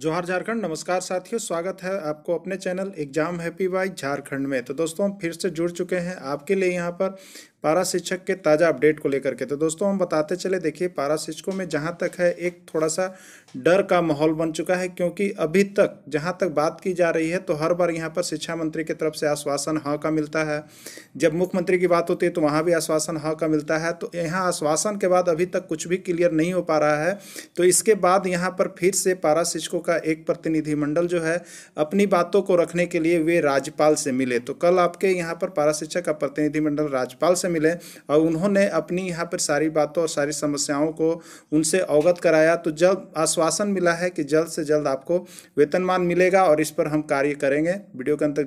जोहार झारखंड नमस्कार साथियों स्वागत है आपको अपने चैनल एग्जाम हैप्पी बाई झारखंड में तो दोस्तों हम फिर से जुड़ चुके हैं आपके लिए यहाँ पर पारा शिक्षक के ताज़ा अपडेट को लेकर के तो दोस्तों हम बताते चले देखिए पारा शिक्षकों में जहाँ तक है एक थोड़ा सा डर का माहौल बन चुका है क्योंकि अभी तक जहाँ तक बात की जा रही है तो हर बार यहाँ पर शिक्षा मंत्री की तरफ से आश्वासन हाँ का मिलता है जब मुख्यमंत्री की बात होती है तो वहाँ भी आश्वासन हाँ का मिलता है तो यहाँ आश्वासन के बाद अभी तक कुछ भी क्लियर नहीं हो पा रहा है तो इसके बाद यहाँ पर फिर से पारा शिक्षकों का एक प्रतिनिधिमंडल जो है अपनी बातों को रखने के लिए वे राज्यपाल से मिले तो कल आपके यहाँ पर पारा शिक्षक का प्रतिनिधिमंडल राज्यपाल से से मिले और उन्होंने अपनी यहाँ पर सारी बातों और सारी समस्याओं को उनसे अवगत कराया तो जल्द आश्वासन मिला है कि जल्द से जल्द आपको वेतनमान मिलेगा और इस पर हम कार्य करेंगे वीडियो के अंत